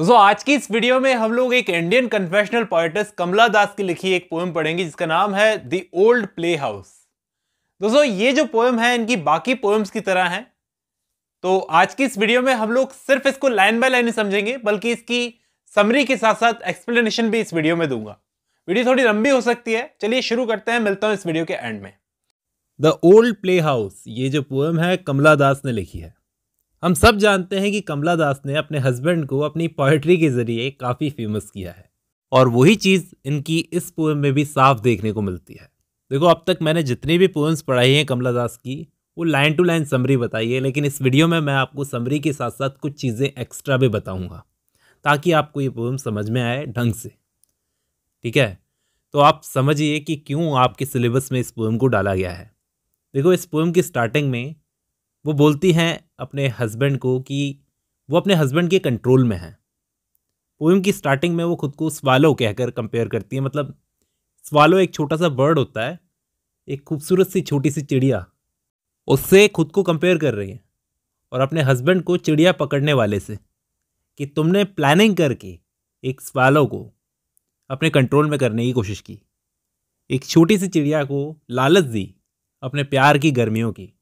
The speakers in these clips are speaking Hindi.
दोस्तों आज की इस वीडियो में हम लोग एक इंडियन कन्फेशनल पोइटिस कमला दास की लिखी एक पोएम पढ़ेंगे जिसका नाम है द ओल्ड प्ले हाउस दोस्तों ये जो पोएम है इनकी बाकी पोएम्स की तरह है तो आज की इस वीडियो में हम लोग सिर्फ इसको लाइन बाय लाइन ही समझेंगे बल्कि इसकी समरी के साथ साथ एक्सप्लेनेशन भी इस वीडियो में दूंगा वीडियो थोड़ी लंबी हो सकती है चलिए शुरू करते हैं मिलता हूँ इस वीडियो के एंड में द ओल्ड प्ले हाउस ये जो पोएम है कमला दास ने लिखी है हम सब जानते हैं कि कमला दास ने अपने हस्बैंड को अपनी पोइट्री के जरिए काफ़ी फेमस किया है और वही चीज़ इनकी इस पोएम में भी साफ देखने को मिलती है देखो अब तक मैंने जितनी भी पोएम्स पढ़ाई हैं कमला दास की वो लाइन टू लाइन समरी बताई है लेकिन इस वीडियो में मैं आपको समरी के साथ साथ कुछ चीज़ें एक्स्ट्रा भी बताऊँगा ताकि आपको ये पोएम समझ में आए ढंग से ठीक है तो आप समझिए कि क्यों आपके सिलेबस में इस पोएम को डाला गया है देखो इस पोएम की स्टार्टिंग में वो बोलती हैं अपने हस्बैंड को कि वो अपने हस्बैंड के कंट्रोल में हैं पोइम की स्टार्टिंग में वो खुद को स्वालो कहकर कंपेयर करती है मतलब स्वालो एक छोटा सा वर्ड होता है एक खूबसूरत सी छोटी सी चिड़िया उससे खुद को कंपेयर कर रही है और अपने हस्बैंड को चिड़िया पकड़ने वाले से कि तुमने प्लानिंग करके एक स्वालो को अपने कंट्रोल में करने की कोशिश की एक छोटी सी चिड़िया को लालच दी अपने प्यार की गर्मियों की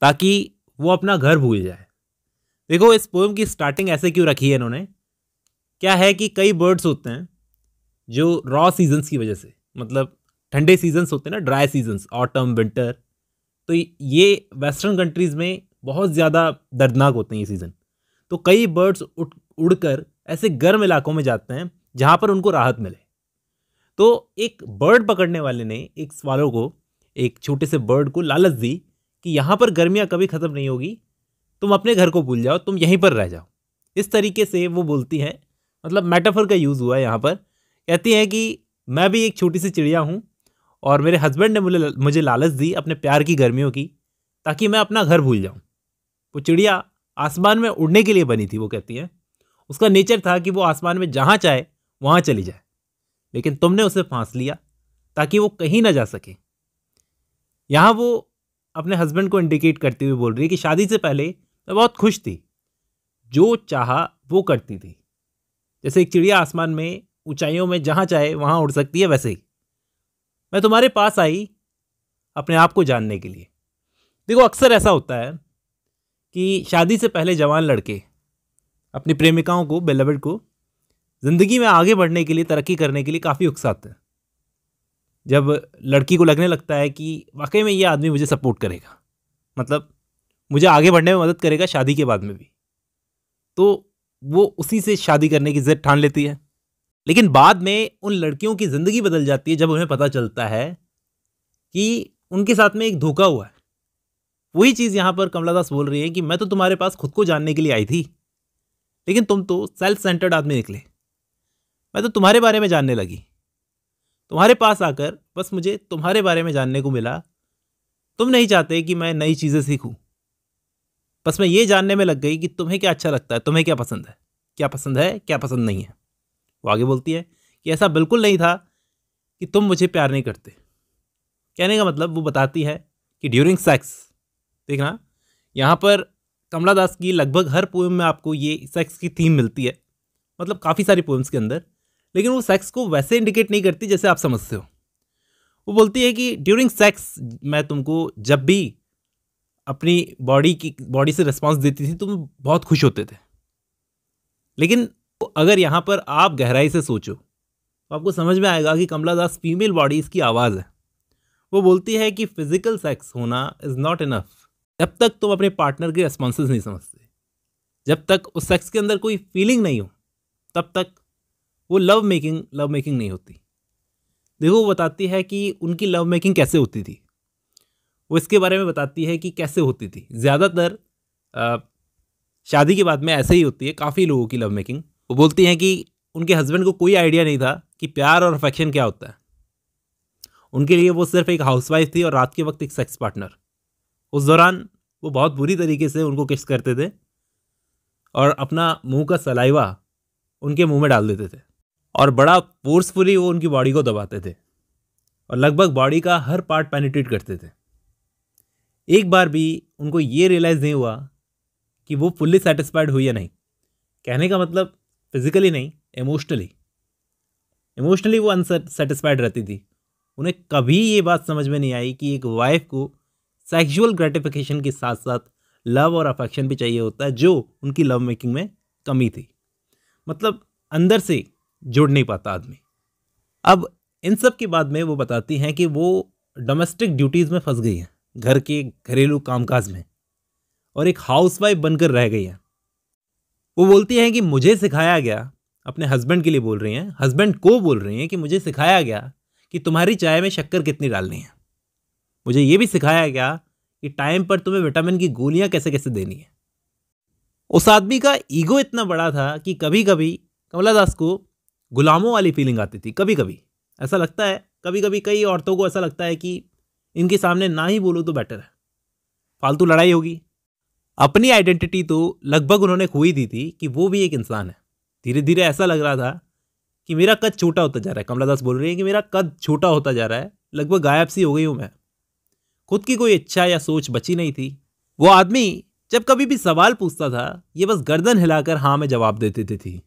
ताकि वो अपना घर भूल जाए देखो इस पोएम की स्टार्टिंग ऐसे क्यों रखी है इन्होंने क्या है कि कई बर्ड्स होते हैं जो रॉ सीजन्स की वजह से मतलब ठंडे सीजन्स होते हैं ना ड्राई सीजन्स ऑटम विंटर तो ये वेस्टर्न कंट्रीज़ में बहुत ज़्यादा दर्दनाक होते हैं ये सीज़न तो कई बर्ड्स उड़ उड़कर ऐसे गर्म इलाकों में जाते हैं जहाँ पर उनको राहत मिले तो एक बर्ड पकड़ने वाले ने एक सवालों को एक छोटे से बर्ड को लालच दी कि यहाँ पर गर्मियाँ कभी ख़त्म नहीं होगी तुम अपने घर को भूल जाओ तुम यहीं पर रह जाओ इस तरीके से वो बोलती हैं मतलब मेटाफर का यूज़ हुआ है यहाँ पर कहती हैं कि मैं भी एक छोटी सी चिड़िया हूँ और मेरे हस्बैंड ने मुझे मुझे लालच दी अपने प्यार की गर्मियों की ताकि मैं अपना घर भूल जाऊँ वो चिड़िया आसमान में उड़ने के लिए बनी थी वो कहती हैं उसका नेचर था कि वो आसमान में जहाँ चाहे वहाँ चली जाए लेकिन तुमने उसे फांस लिया ताकि वो कहीं ना जा सके यहाँ वो अपने हस्बैंड को इंडिकेट करती हुई बोल रही है कि शादी से पहले मैं बहुत खुश थी जो चाहा वो करती थी जैसे एक चिड़िया आसमान में ऊंचाइयों में जहाँ चाहे वहाँ उड़ सकती है वैसे ही मैं तुम्हारे पास आई अपने आप को जानने के लिए देखो अक्सर ऐसा होता है कि शादी से पहले जवान लड़के अपनी प्रेमिकाओं को बेलबेड को ज़िंदगी में आगे बढ़ने के लिए तरक्की करने के लिए काफ़ी उकसाते हैं जब लड़की को लगने लगता है कि वाकई में ये आदमी मुझे सपोर्ट करेगा मतलब मुझे आगे बढ़ने में मदद करेगा शादी के बाद में भी तो वो उसी से शादी करने की ज़िद ठान लेती है लेकिन बाद में उन लड़कियों की ज़िंदगी बदल जाती है जब उन्हें पता चलता है कि उनके साथ में एक धोखा हुआ है वही चीज़ यहाँ पर कमला दास बोल रही है कि मैं तो तुम्हारे पास खुद को जानने के लिए आई थी लेकिन तुम तो सेल्फ सेंटर्ड आदमी निकले मैं तो तुम्हारे बारे में जानने लगी तुम्हारे पास आकर बस मुझे तुम्हारे बारे में जानने को मिला तुम नहीं चाहते कि मैं नई चीज़ें सीखूं बस मैं ये जानने में लग गई कि तुम्हें क्या अच्छा लगता है तुम्हें क्या पसंद है क्या पसंद है क्या पसंद नहीं है वो आगे बोलती है कि ऐसा बिल्कुल नहीं था कि तुम मुझे प्यार नहीं करते कहने का मतलब वो बताती है कि ड्यूरिंग सेक्स देखना यहाँ पर कमला दास की लगभग हर पोएम में आपको ये सेक्स की थीम मिलती है मतलब काफ़ी सारी पोएम्स के अंदर लेकिन वो सेक्स को वैसे इंडिकेट नहीं करती जैसे आप समझते हो वो बोलती है कि ड्यूरिंग सेक्स मैं तुमको जब भी अपनी बॉडी की बॉडी से रिस्पॉन्स देती थी तुम बहुत खुश होते थे लेकिन अगर यहाँ पर आप गहराई से सोचो तो आपको समझ में आएगा कि कमला दास फीमेल बॉडी इसकी आवाज़ है वो बोलती है कि फिजिकल सेक्स होना इज़ नॉट इनफ जब तक तुम अपने पार्टनर के रिस्पॉन्स नहीं समझते जब तक उस सेक्स के अंदर कोई फीलिंग नहीं हो तब तक वो लव मेकिंग लव मेकिंग नहीं होती देखो वो बताती है कि उनकी लव मेकिंग कैसे होती थी वो इसके बारे में बताती है कि कैसे होती थी ज़्यादातर शादी के बाद में ऐसे ही होती है काफ़ी लोगों की लव मेकिंग वो बोलती हैं कि उनके हस्बैंड को कोई आइडिया नहीं था कि प्यार और अफेक्शन क्या होता है उनके लिए वो सिर्फ एक हाउसवाइफ थी और रात के वक्त एक सेक्स पार्टनर उस दौरान वो बहुत बुरी तरीके से उनको किस करते थे और अपना मुंह का सलाइवा उनके मुंह में डाल देते थे और बड़ा फोर्सफुली वो उनकी बॉडी को दबाते थे और लगभग बॉडी का हर पार्ट पेनिट्रेट करते थे एक बार भी उनको ये रियलाइज़ नहीं हुआ कि वो फुल्ली सेटिस्फाइड हुई या नहीं कहने का मतलब फिज़िकली नहीं इमोशनली इमोशनली वो अनसेटिस्फाइड रहती थी उन्हें कभी ये बात समझ में नहीं आई कि एक वाइफ को सेक्सुअल ग्रेटिफिकेशन के साथ साथ लव और अफेक्शन भी चाहिए होता है जो उनकी लव मेकिंग में कमी थी मतलब अंदर से जुड़ नहीं पाता आदमी अब इन सब के बाद में वो बताती हैं कि वो डोमेस्टिक ड्यूटीज़ में फंस गई हैं घर के घरेलू कामकाज में और एक हाउसवाइफ बनकर रह गई हैं वो बोलती हैं कि मुझे सिखाया गया अपने हस्बैंड के लिए बोल रही हैं हस्बैंड को बोल रही हैं कि मुझे सिखाया गया कि तुम्हारी चाय में शक्कर कितनी डालनी है मुझे ये भी सिखाया गया कि टाइम पर तुम्हें विटामिन की गोलियां कैसे कैसे देनी है उस आदमी का ईगो इतना बड़ा था कि कभी कभी कमला दास को गुलामों वाली फीलिंग आती थी कभी कभी ऐसा लगता है कभी कभी कई औरतों को ऐसा लगता है कि इनके सामने ना ही बोलो तो बेटर है फालतू लड़ाई होगी अपनी आइडेंटिटी तो लगभग उन्होंने खोई दी थी कि वो भी एक इंसान है धीरे धीरे ऐसा लग रहा था कि मेरा कद छोटा होता जा रहा है कमला दास बोल रही है कि मेरा कद छोटा होता जा रहा है लगभग गायब सी हो गई हूँ मैं खुद की कोई इच्छा या सोच बची नहीं थी वो आदमी जब कभी भी सवाल पूछता था ये बस गर्दन हिलाकर हाँ में जवाब देती थी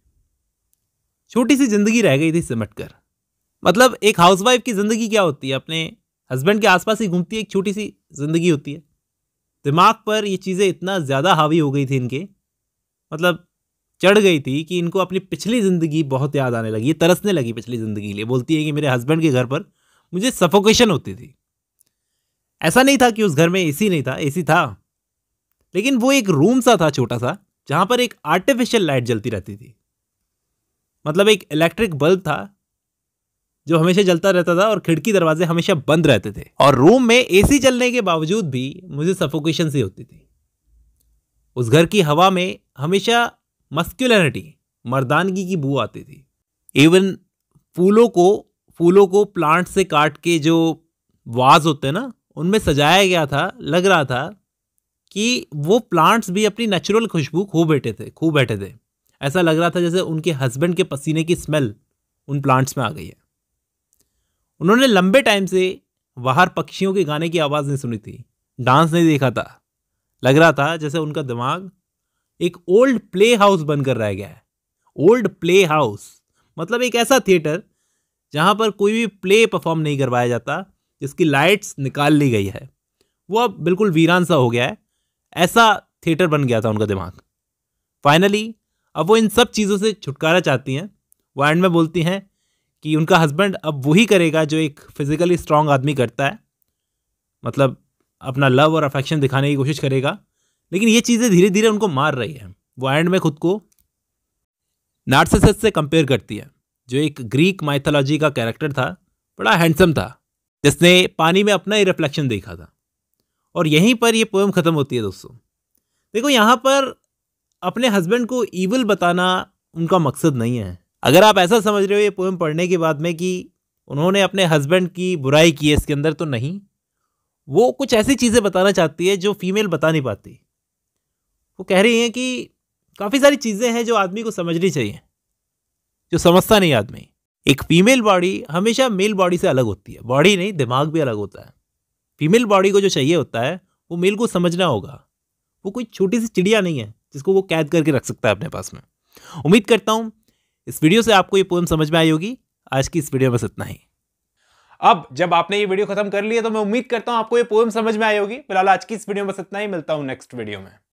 छोटी सी जिंदगी रह गई थी सिमट कर मतलब एक हाउसवाइफ की ज़िंदगी क्या होती है अपने हस्बैंड के आसपास ही घूमती है एक छोटी सी ज़िंदगी होती है दिमाग पर ये चीज़ें इतना ज़्यादा हावी हो गई थी इनके मतलब चढ़ गई थी कि इनको अपनी पिछली ज़िंदगी बहुत याद आने लगी ये तरसने लगी पिछली ज़िंदगी लिए बोलती है कि मेरे हस्बैंड के घर पर मुझे सफोकेशन होती थी ऐसा नहीं था कि उस घर में एसी नहीं था एसी था लेकिन वो एक रूम सा था छोटा सा जहाँ पर एक आर्टिफिशियल लाइट जलती रहती थी मतलब एक इलेक्ट्रिक बल्ब था जो हमेशा जलता रहता था और खिड़की दरवाजे हमेशा बंद रहते थे और रूम में एसी चलने के बावजूद भी मुझे सफोकेशन सी होती थी उस घर की हवा में हमेशा मस्क्यूलरिटी मर्दानगी की बू आती थी इवन फूलों को फूलों को प्लांट से काट के जो वाज होते हैं ना उनमें सजाया गया था लग रहा था कि वो प्लांट्स भी अपनी नेचुरल खुशबू खो बैठे थे खो बैठे थे ऐसा लग रहा था जैसे उनके हस्बैंड के पसीने की स्मेल उन प्लांट्स में आ गई है उन्होंने लंबे टाइम से बाहर पक्षियों के गाने की आवाज़ नहीं सुनी थी डांस नहीं देखा था लग रहा था जैसे उनका दिमाग एक ओल्ड प्ले हाउस बनकर रह गया है ओल्ड प्ले हाउस मतलब एक ऐसा थिएटर जहाँ पर कोई भी प्ले परफॉर्म नहीं करवाया जाता जिसकी लाइट्स निकाल ली गई है वो अब बिल्कुल वीरान सा हो गया है ऐसा थिएटर बन गया था उनका दिमाग फाइनली अब वो इन सब चीज़ों से छुटकारा चाहती हैं वो एंड में बोलती हैं कि उनका हस्बैंड अब वही करेगा जो एक फिज़िकली स्ट्रांग आदमी करता है मतलब अपना लव और अफेक्शन दिखाने की कोशिश करेगा लेकिन ये चीज़ें धीरे धीरे उनको मार रही हैं वो एंड में खुद को नार्सिसस से कंपेयर करती है जो एक ग्रीक माइथोलॉजी का कैरेक्टर था बड़ा हैंडसम था जिसने पानी में अपना ही रिफ्लेक्शन देखा था और यहीं पर ये पोएम ख़त्म होती है दोस्तों देखो यहाँ पर अपने हस्बैंड को ईवल बताना उनका मकसद नहीं है अगर आप ऐसा समझ रहे हो ये पोएम पढ़ने के बाद में कि उन्होंने अपने हस्बैंड की बुराई की है इसके अंदर तो नहीं वो कुछ ऐसी चीज़ें बताना चाहती है जो फीमेल बता नहीं पाती वो कह रही हैं कि काफ़ी सारी चीज़ें हैं जो आदमी को समझनी चाहिए जो समझता नहीं आदमी एक फीमेल बॉडी हमेशा मेल बॉडी से अलग होती है बॉडी नहीं दिमाग भी अलग होता है फीमेल बॉडी को जो चाहिए होता है वो मेल को समझना होगा वो कोई छोटी सी चिड़िया नहीं है जिसको वो कैद करके रख सकता है अपने पास में उम्मीद करता हूँ इस वीडियो से आपको ये पोएम समझ में आई होगी आज की इस वीडियो में बस इतना ही अब जब आपने ये वीडियो खत्म कर लिया तो मैं उम्मीद करता हूँ आपको ये पोएम समझ में आई होगी फिलहाल आज की इस वीडियो में बस इतना ही मिलता हूँ नेक्स्ट वीडियो में